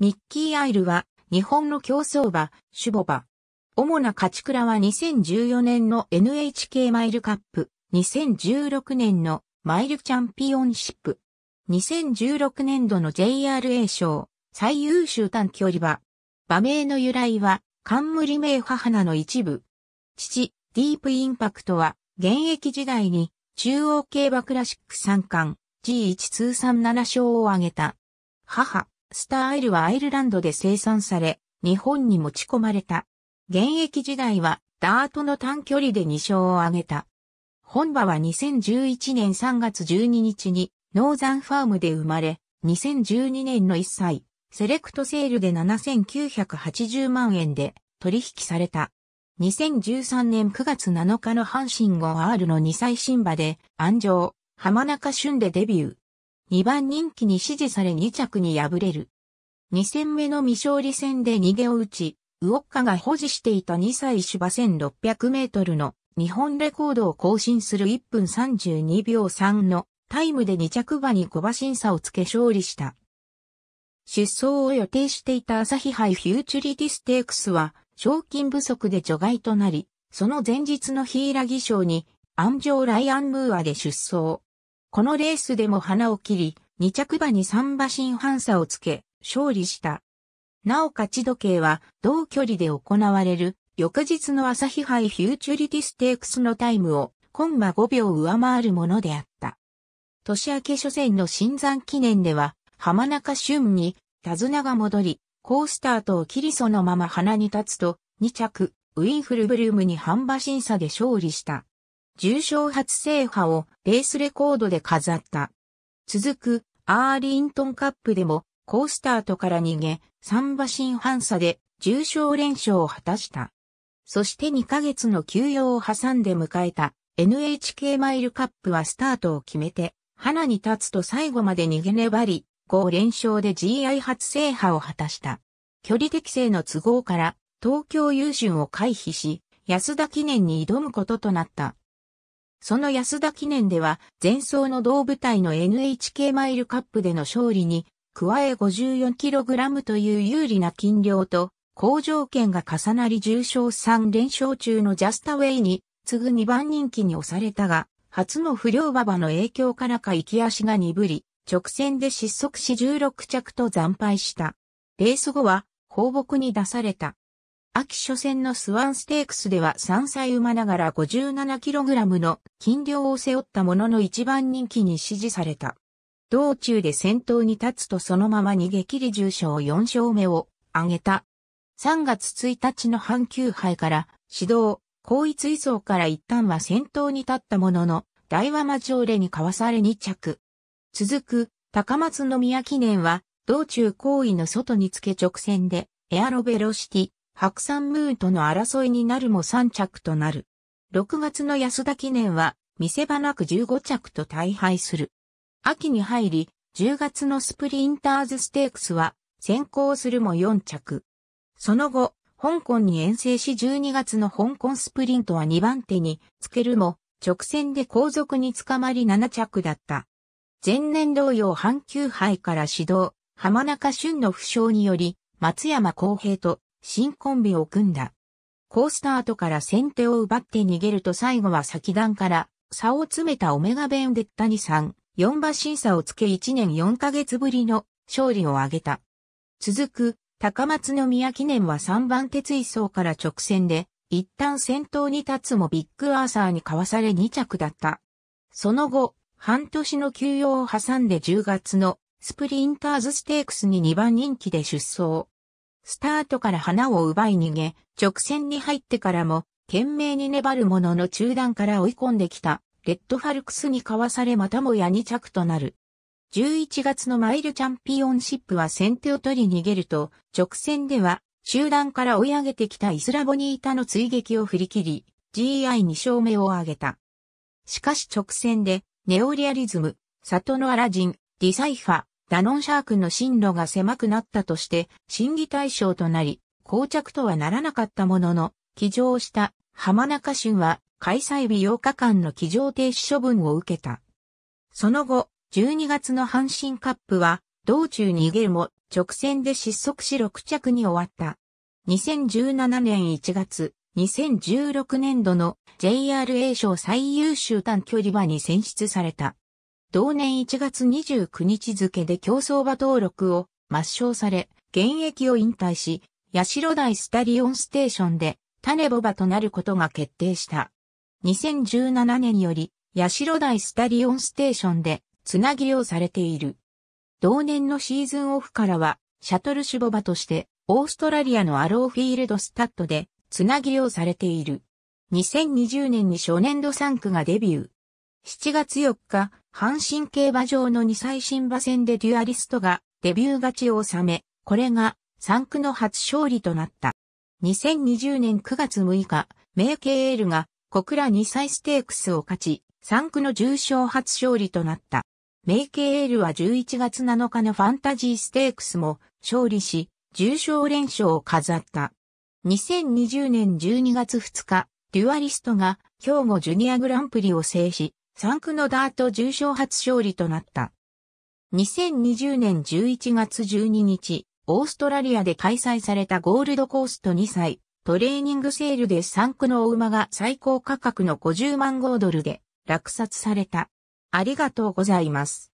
ミッキーアイルは日本の競走馬、種母馬。主な勝ち倉は2014年の NHK マイルカップ、2016年のマイルチャンピオンシップ、2016年度の JRA 賞、最優秀短距離馬。馬名の由来は、冠名母花の一部。父、ディープインパクトは、現役時代に中央競馬クラシック3冠、G1 通算7勝を挙げた。母、スターアイルはアイルランドで生産され、日本に持ち込まれた。現役時代はダートの短距離で2勝を挙げた。本場は2011年3月12日にノーザンファームで生まれ、2012年の1歳、セレクトセールで7980万円で取引された。2013年9月7日の阪神 5R の2歳新馬で、安城、浜中春でデビュー。2番人気に支持され2着に敗れる。2戦目の未勝利戦で逃げを打ち、ウオッカが保持していた2歳芝1600メートルの日本レコードを更新する1分32秒3のタイムで2着馬に小馬審査をつけ勝利した。出走を予定していた朝日杯フューチュリティステークスは賞金不足で除外となり、その前日のヒイラギ賞に安城ライアンムーアで出走。このレースでも花を切り、2着馬に3馬身半差をつけ、勝利した。なお勝ち時計は同距離で行われる翌日の朝日杯フューチュリティステークスのタイムをコンマ5秒上回るものであった。年明け初戦の新山記念では浜中俊に手綱が戻り、コースタートを切りそのまま花に立つと2着ウィンフルブルームに半馬審査で勝利した。重賞初制覇をレースレコードで飾った。続く、アーリントンカップでも、高スタートから逃げ、三馬身反差で重賞連勝を果たした。そして2ヶ月の休養を挟んで迎えた NHK マイルカップはスタートを決めて、花に立つと最後まで逃げ粘り、5連勝で GI 初制覇を果たした。距離適正の都合から東京優春を回避し、安田記念に挑むこととなった。その安田記念では、前走の同部隊の NHK マイルカップでの勝利に、加え 54kg という有利な金量と、好条件が重なり重賞3連勝中のジャスタウェイに、次ぐ2番人気に押されたが、初の不良馬場の影響からか行き足が鈍り、直線で失速し16着と惨敗した。レース後は、放牧に出された。秋初戦のスワンステークスでは3歳馬ながら 57kg の金量を背負ったものの一番人気に支持された。道中で先頭に立つとそのまま逃げ切り重賞4勝目を挙げた。3月1日の阪急杯から指導、後位追走から一旦は先頭に立ったものの、大和魔条れにかわされ2着。続く、高松宮記念は、道中後位の外につけ直線で、エアロベロシティ、白山ムーとの争いになるも3着となる。6月の安田記念は、見せ場なく15着と大敗する。秋に入り、10月のスプリンターズステークスは、先行するも4着。その後、香港に遠征し12月の香港スプリントは2番手につけるも、直線で後続に捕まり7着だった。前年同様阪急杯から始動、浜中春の負傷により、松山公平と新コンビを組んだ。コースタートから先手を奪って逃げると最後は先段から差を詰めたオメガベンデッタに3、4馬審査をつけ1年4ヶ月ぶりの勝利を挙げた。続く、高松宮記念は3番鉄位層から直線で、一旦先頭に立つもビッグアーサーにかわされ2着だった。その後、半年の休養を挟んで10月のスプリンターズステークスに2番人気で出走。スタートから花を奪い逃げ、直線に入ってからも、懸命に粘る者の中段から追い込んできた、レッドファルクスにかわされまたもや2着となる。11月のマイルチャンピオンシップは先手を取り逃げると、直線では、集団から追い上げてきたイスラボニータの追撃を振り切り、GI2 勝目を挙げた。しかし直線で、ネオリアリズム、里のアラジン、ディサイファ、ダノンシャークの進路が狭くなったとして審議対象となり、膠着とはならなかったものの、起乗した浜中春は開催日8日間の起乗停止処分を受けた。その後、12月の阪神カップは、道中逃げるも直線で失速し6着に終わった。2017年1月、2016年度の JRA 賞最優秀短距離馬に選出された。同年1月29日付で競走馬登録を抹消され、現役を引退し、代台スタリオンステーションで種ボバとなることが決定した。2017年より、代台スタリオンステーションでつなぎをされている。同年のシーズンオフからは、シャトルシュボバとして、オーストラリアのアローフィールドスタッドで、つなぎをされている。2020年に初年度3区がデビュー。7月4日、阪神競馬場の2歳新馬戦でデュアリストがデビュー勝ちを収め、これが3区の初勝利となった。2020年9月6日、メイケールが小倉2歳ステークスを勝ち、3区の重賞初勝利となった。メイケールは11月7日のファンタジーステークスも勝利し、重賞連勝を飾った。2020年12月2日、デュアリストが兵庫ジュニアグランプリを制し、ンクのダート重賞初勝利となった。2020年11月12日、オーストラリアで開催されたゴールドコースト2歳、トレーニングセールでンクのお馬が最高価格の50万ゴードルで落札された。ありがとうございます。